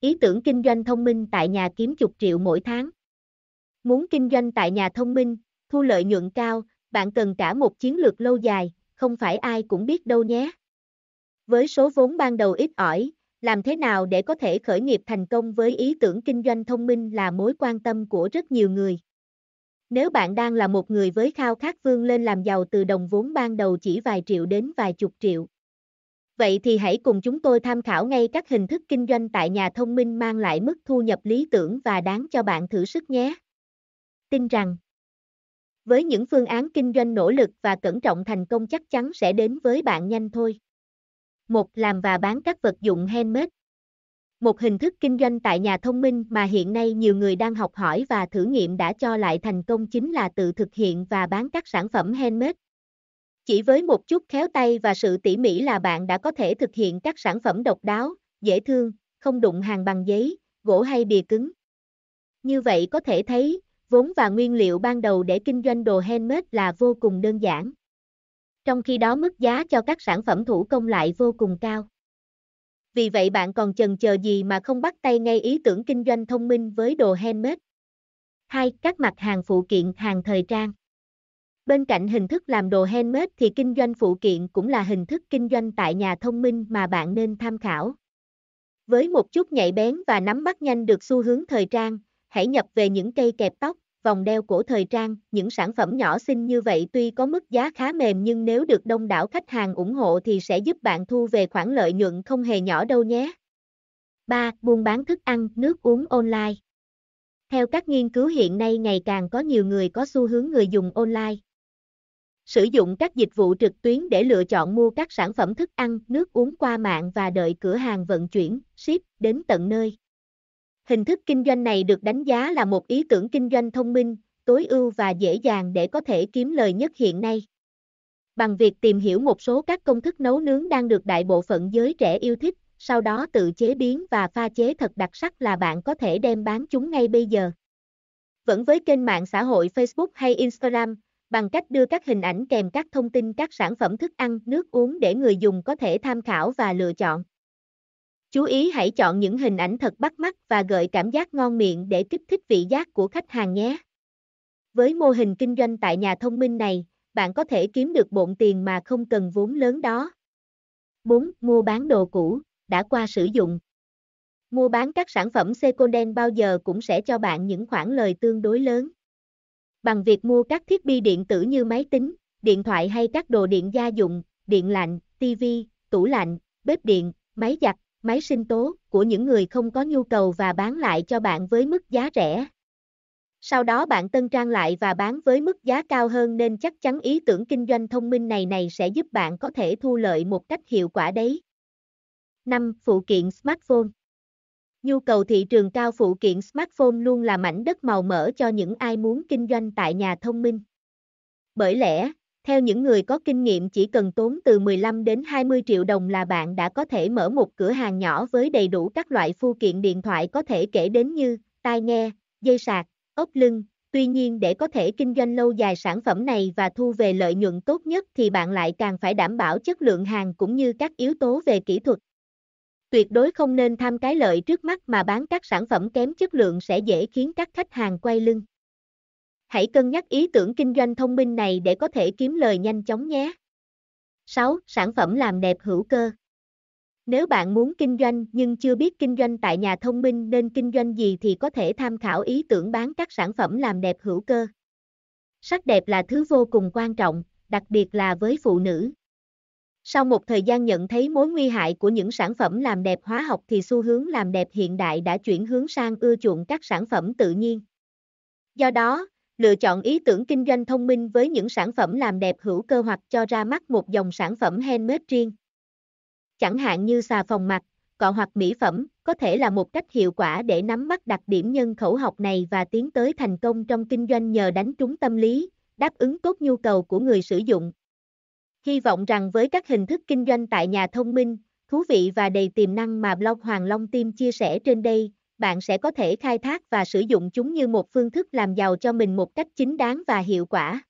Ý tưởng kinh doanh thông minh tại nhà kiếm chục triệu mỗi tháng. Muốn kinh doanh tại nhà thông minh, thu lợi nhuận cao, bạn cần cả một chiến lược lâu dài, không phải ai cũng biết đâu nhé. Với số vốn ban đầu ít ỏi, làm thế nào để có thể khởi nghiệp thành công với ý tưởng kinh doanh thông minh là mối quan tâm của rất nhiều người. Nếu bạn đang là một người với khao khát vươn lên làm giàu từ đồng vốn ban đầu chỉ vài triệu đến vài chục triệu, Vậy thì hãy cùng chúng tôi tham khảo ngay các hình thức kinh doanh tại nhà thông minh mang lại mức thu nhập lý tưởng và đáng cho bạn thử sức nhé. Tin rằng với những phương án kinh doanh nỗ lực và cẩn trọng thành công chắc chắn sẽ đến với bạn nhanh thôi. Một làm và bán các vật dụng handmade. Một hình thức kinh doanh tại nhà thông minh mà hiện nay nhiều người đang học hỏi và thử nghiệm đã cho lại thành công chính là tự thực hiện và bán các sản phẩm handmade, chỉ với một chút khéo tay và sự tỉ mỉ là bạn đã có thể thực hiện các sản phẩm độc đáo, dễ thương, không đụng hàng bằng giấy, gỗ hay bìa cứng. Như vậy có thể thấy, vốn và nguyên liệu ban đầu để kinh doanh đồ handmade là vô cùng đơn giản. Trong khi đó mức giá cho các sản phẩm thủ công lại vô cùng cao. Vì vậy bạn còn chần chờ gì mà không bắt tay ngay ý tưởng kinh doanh thông minh với đồ handmade? 2. Các mặt hàng phụ kiện hàng thời trang Bên cạnh hình thức làm đồ handmade thì kinh doanh phụ kiện cũng là hình thức kinh doanh tại nhà thông minh mà bạn nên tham khảo. Với một chút nhạy bén và nắm bắt nhanh được xu hướng thời trang, hãy nhập về những cây kẹp tóc, vòng đeo cổ thời trang, những sản phẩm nhỏ xinh như vậy tuy có mức giá khá mềm nhưng nếu được đông đảo khách hàng ủng hộ thì sẽ giúp bạn thu về khoản lợi nhuận không hề nhỏ đâu nhé. 3. Buôn bán thức ăn, nước uống online. Theo các nghiên cứu hiện nay ngày càng có nhiều người có xu hướng người dùng online sử dụng các dịch vụ trực tuyến để lựa chọn mua các sản phẩm thức ăn, nước uống qua mạng và đợi cửa hàng vận chuyển, ship đến tận nơi. Hình thức kinh doanh này được đánh giá là một ý tưởng kinh doanh thông minh, tối ưu và dễ dàng để có thể kiếm lời nhất hiện nay. Bằng việc tìm hiểu một số các công thức nấu nướng đang được đại bộ phận giới trẻ yêu thích, sau đó tự chế biến và pha chế thật đặc sắc là bạn có thể đem bán chúng ngay bây giờ. Vẫn với kênh mạng xã hội Facebook hay Instagram, bằng cách đưa các hình ảnh kèm các thông tin các sản phẩm thức ăn, nước uống để người dùng có thể tham khảo và lựa chọn. Chú ý hãy chọn những hình ảnh thật bắt mắt và gợi cảm giác ngon miệng để kích thích vị giác của khách hàng nhé. Với mô hình kinh doanh tại nhà thông minh này, bạn có thể kiếm được bộn tiền mà không cần vốn lớn đó. 4. Mua bán đồ cũ, đã qua sử dụng. Mua bán các sản phẩm secondhand bao giờ cũng sẽ cho bạn những khoản lời tương đối lớn bằng việc mua các thiết bị điện tử như máy tính, điện thoại hay các đồ điện gia dụng, điện lạnh, TV, tủ lạnh, bếp điện, máy giặt, máy sinh tố của những người không có nhu cầu và bán lại cho bạn với mức giá rẻ. Sau đó bạn tân trang lại và bán với mức giá cao hơn nên chắc chắn ý tưởng kinh doanh thông minh này này sẽ giúp bạn có thể thu lợi một cách hiệu quả đấy. 5. Phụ kiện smartphone Nhu cầu thị trường cao phụ kiện smartphone luôn là mảnh đất màu mỡ cho những ai muốn kinh doanh tại nhà thông minh. Bởi lẽ, theo những người có kinh nghiệm chỉ cần tốn từ 15 đến 20 triệu đồng là bạn đã có thể mở một cửa hàng nhỏ với đầy đủ các loại phụ kiện điện thoại có thể kể đến như tai nghe, dây sạc, ốc lưng. Tuy nhiên để có thể kinh doanh lâu dài sản phẩm này và thu về lợi nhuận tốt nhất thì bạn lại càng phải đảm bảo chất lượng hàng cũng như các yếu tố về kỹ thuật. Tuyệt đối không nên tham cái lợi trước mắt mà bán các sản phẩm kém chất lượng sẽ dễ khiến các khách hàng quay lưng. Hãy cân nhắc ý tưởng kinh doanh thông minh này để có thể kiếm lời nhanh chóng nhé. 6. Sản phẩm làm đẹp hữu cơ. Nếu bạn muốn kinh doanh nhưng chưa biết kinh doanh tại nhà thông minh nên kinh doanh gì thì có thể tham khảo ý tưởng bán các sản phẩm làm đẹp hữu cơ. Sắc đẹp là thứ vô cùng quan trọng, đặc biệt là với phụ nữ. Sau một thời gian nhận thấy mối nguy hại của những sản phẩm làm đẹp hóa học thì xu hướng làm đẹp hiện đại đã chuyển hướng sang ưa chuộng các sản phẩm tự nhiên. Do đó, lựa chọn ý tưởng kinh doanh thông minh với những sản phẩm làm đẹp hữu cơ hoặc cho ra mắt một dòng sản phẩm handmade riêng. Chẳng hạn như xà phòng mặt, cọ hoặc mỹ phẩm, có thể là một cách hiệu quả để nắm bắt đặc điểm nhân khẩu học này và tiến tới thành công trong kinh doanh nhờ đánh trúng tâm lý, đáp ứng tốt nhu cầu của người sử dụng, Hy vọng rằng với các hình thức kinh doanh tại nhà thông minh, thú vị và đầy tiềm năng mà blog Hoàng Long Team chia sẻ trên đây, bạn sẽ có thể khai thác và sử dụng chúng như một phương thức làm giàu cho mình một cách chính đáng và hiệu quả.